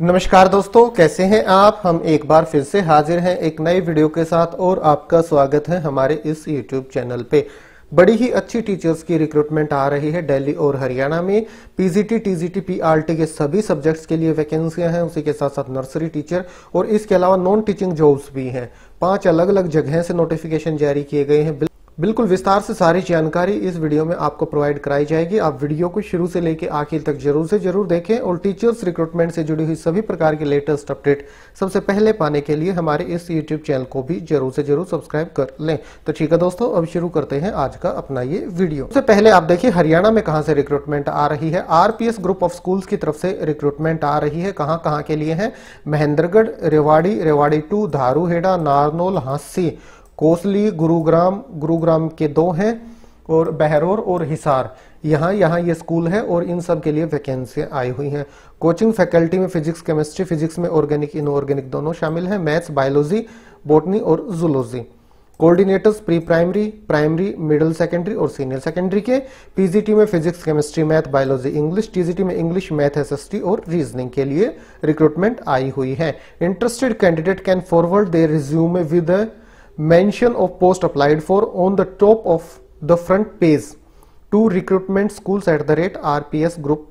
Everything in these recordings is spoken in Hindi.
नमस्कार दोस्तों कैसे हैं आप हम एक बार फिर से हाजिर हैं एक नए वीडियो के साथ और आपका स्वागत है हमारे इस यूट्यूब चैनल पे बड़ी ही अच्छी टीचर्स की रिक्रूटमेंट आ रही है दिल्ली और हरियाणा में पीजीटी टीजीटी पीआरटी के सभी सब्जेक्ट्स के लिए वैकेंसियां हैं उसी के साथ साथ नर्सरी टीचर और इसके अलावा नॉन टीचिंग जॉब्स भी हैं पांच अलग अलग जगह से नोटिफिकेशन जारी किए गए हैं बिल्कुल विस्तार से सारी जानकारी इस वीडियो में आपको प्रोवाइड कराई जाएगी आप वीडियो को शुरू से लेकर आखिर तक जरूर से जरूर देखें और टीचर्स रिक्रूटमेंट से जुड़ी हुई सभी प्रकार के लेटेस्ट अपडेट सबसे पहले पाने के लिए हमारे इस यूट्यूब चैनल को भी जरूर से जरूर सब्सक्राइब कर लें तो ठीक है दोस्तों अब शुरू करते हैं आज का अपना ये वीडियो सबसे पहले आप देखिए हरियाणा में कहाँ से रिक्रूटमेंट आ रही है आरपीएस ग्रुप ऑफ स्कूल की तरफ से रिक्रूटमेंट आ रही है कहाँ कहाँ के लिए है महेंद्रगढ़ रेवाड़ी रेवाड़ी टू धारूहेड़ा नारनोल हांसी कोसली गुरुग्राम गुरुग्राम के दो हैं और बहरोर और हिसार यहाँ यहाँ ये स्कूल है और इन सब के लिए वैकेंसियाँ आई हुई हैं कोचिंग फैकल्टी में फिजिक्स केमिस्ट्री फिजिक्स में ऑर्गेनिक इनऑर्गेनिक दोनों शामिल हैं मैथ्स बायोलॉजी बोटनी और zoology coordinators pre primary primary middle secondary और सीनियर सेकेंडरी के पीजीटी में physics chemistry math biology English TGT में इंग्लिश मैथ एसएसटी और रीजनिंग के लिए रिक्रूटमेंट आई हुई है interested candidate can forward their resume with mention of post applied for on the top of the front page to recruitment schools at the rate rps group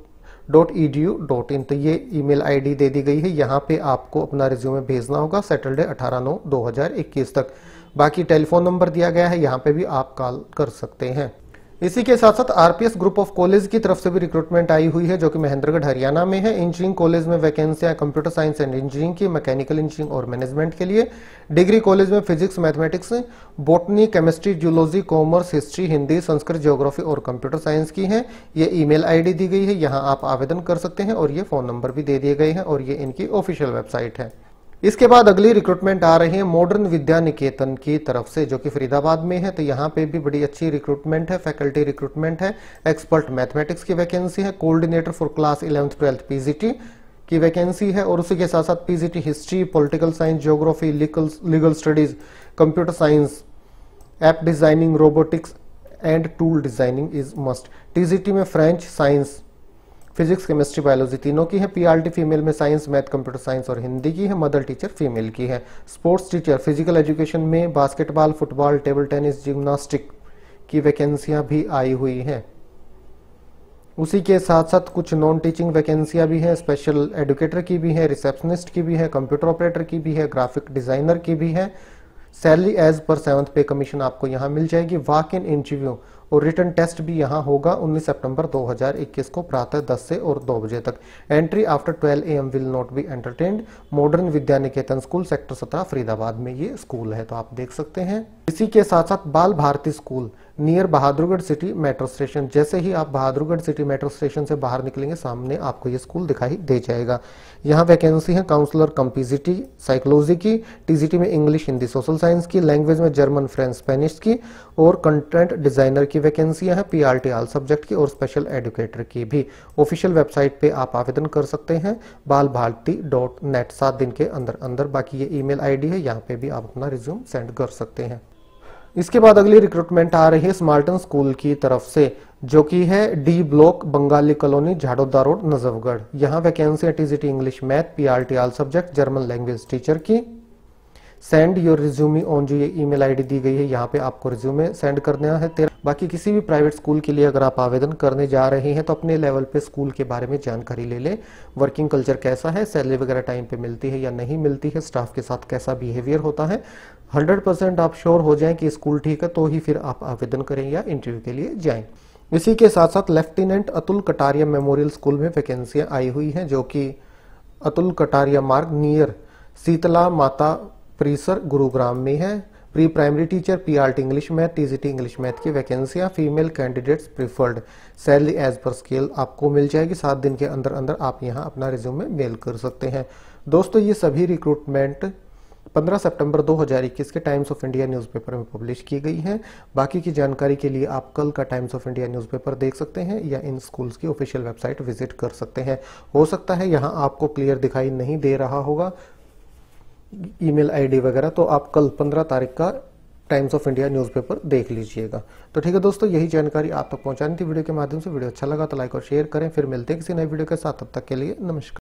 dot E D U dot in तो ये ईमेल आईडी दे दी गई है यहाँ पे आपको अपना रिज्यूमे भेजना होगा सैटरडे 18 नौ 2021 तक बाकी टेलीफोन नंबर दिया गया है यहाँ पे भी आप कॉल कर सकते हैं इसी के साथ साथ आरपीएस ग्रुप ऑफ कॉलेज की तरफ से भी रिक्रूटमेंट आई हुई है जो कि महेंद्रगढ़ हरियाणा में है इंजीनियरिंग कॉलेज में वैकेंसियां कंप्यूटर साइंस एंड इंजीनियरिंग की मैकेनिकल इंजीनियरिंग और मैनेजमेंट के लिए डिग्री कॉलेज में physics mathematics botany chemistry zoology commerce history Hindi Sanskrit geography और कंप्यूटर साइंस की है ये ई मेल दी गई है यहाँ आप आवेदन कर सकते हैं और ये फोन नंबर भी दे दिए गए हैं और ये इनकी ऑफिशियल वेबसाइट है इसके बाद अगली रिक्रूटमेंट आ रही है मॉडर्न विद्या निकेतन की तरफ से जो कि फरीदाबाद में है तो यहाँ पे भी बड़ी अच्छी रिक्रूटमेंट है फैकल्टी रिक्रूटमेंट है एक्सपर्ट मैथमेटिक्स की वैकेंसी है coordinator for class eleventh twelfth PGT की वैकेंसी है और उसी के साथ साथ PGT history political science geography legal studies computer science app designing robotics and tool designing is must TGT में French science physics chemistry biology तीनों की है पीआरटी फीमेल में साइंस मैथ कंप्यूटर साइंस और हिंदी की है मदर टीचर फीमेल की है स्पोर्ट्स टीचर फिजिकल एजुकेशन में basketball football table tennis gymnastic की वैकेंसियां भी आई हुई हैं उसी के साथ साथ कुछ नॉन टीचिंग वैकेंसियां भी हैं स्पेशल एडुकेटर की भी है रिसेप्शनिस्ट की भी है कंप्यूटर ऑपरेटर की भी है ग्राफिक डिजाइनर की भी है salary as per seventh pay commission आपको यहाँ मिल जाएगी वाक इन इंटरव्यू और रिटर्न टेस्ट भी यहाँ होगा 19 सितंबर 2021 को प्रातः 10 से और 2 बजे तक entry after 12 M will not be entertained modern Vidya Niketan school sector 17 Faridabad में ये स्कूल है तो आप देख सकते हैं इसी के साथ साथ Bal Bharati school near Bahadurgarh city metro station जैसे ही आप बहादुरगढ़ सिटी मेट्रो स्टेशन से बाहर निकलेंगे सामने आपको ये स्कूल दिखाई दे जाएगा यहाँ वैकेंसी है काउंसलर कम पीजीटी साइकोलॉजी की टीजीटी में इंग्लिश हिंदी सोशल साइंस की लैंग्वेज में जर्मन फ्रेंच स्पेनिश की और कंटेंट डिजाइनर की की वैकेंसियां हैं पीआरटी आल सब्जेक्ट की और स्पेशल एडुकेटर की भी ऑफिशियल वेबसाइट पे आप आवेदन कर सकते हैं बाल भारती डॉट नेट सात दिन के अंदर अंदर बाकी ये ईमेल आईडी है यहाँ पे भी आप अपना रिज्यूम सेंड कर सकते हैं इसके बाद अगली रिक्रूटमेंट आ रही है स्मार्टन स्कूल की तरफ से जो कि है D block Bengali colony Jharoda road Najafgarh यहाँ vacancy TGT English math PRT all subject German language teacher की सेंड योर रिज्यूमी ऑन जो ये ईमेल आईडी दी गई है यहाँ पे आपको रिज्यूमे सेंड करने है तेरा बाकी किसी भी प्राइवेट स्कूल के लिए अगर आप आवेदन करने जा रहे हैं तो अपने लेवल पे स्कूल के बारे में जानकारी ले लें वर्किंग कल्चर कैसा है सैलरी वगैरह टाइम पे मिलती है या नहीं मिलती है स्टाफ के साथ कैसा बिहेवियर होता है हंड्रेड परसेंट आप श्योर हो जाएं कि स्कूल ठीक है तो ही फिर आप आवेदन करें या इंटरव्यू के लिए जाए इसी के साथ साथ lieutenant Atul Kataria memorial school में वैकेंसियां आई हुई हैं जो कि अतुल कटारिया मार्ग नियर शीतला माता परिसर गुरुग्राम में है pre primary teacher P R English math T C T English math की वैकेंसियाँ female candidates preferred salary as per scale आपको मिल जाएगी सात दिन के अंदर अंदर आप यहाँ अपना रिज्यूमे मेल कर सकते हैं दोस्तों ये सभी रिक्रूटमेंट 15 सितंबर 2021 के टाइम्स ऑफ इंडिया न्यूज़पेपर में पब्लिश की गई है बाकी की जानकारी के लिए आप कल का टाइम्स ऑफ इंडिया न्यूज़पेपर देख सकते हैं या इन स्कूल्स की ऑफिशियल वेबसाइट विजिट कर सकते हैं हो सकता है यहाँ आपको क्लियर दिखाई नहीं दे रहा होगा ईमेल आईडी वगैरह तो आप कल पंद्रह तारीख का टाइम्स ऑफ इंडिया न्यूज़पेपर देख लीजिएगा तो ठीक है दोस्तों यही जानकारी आप तक पहुंचानी थी वीडियो के माध्यम से वीडियो अच्छा लगा तो लाइक और शेयर करें फिर मिलते हैं किसी नए वीडियो के साथ तब तक के लिए नमस्कार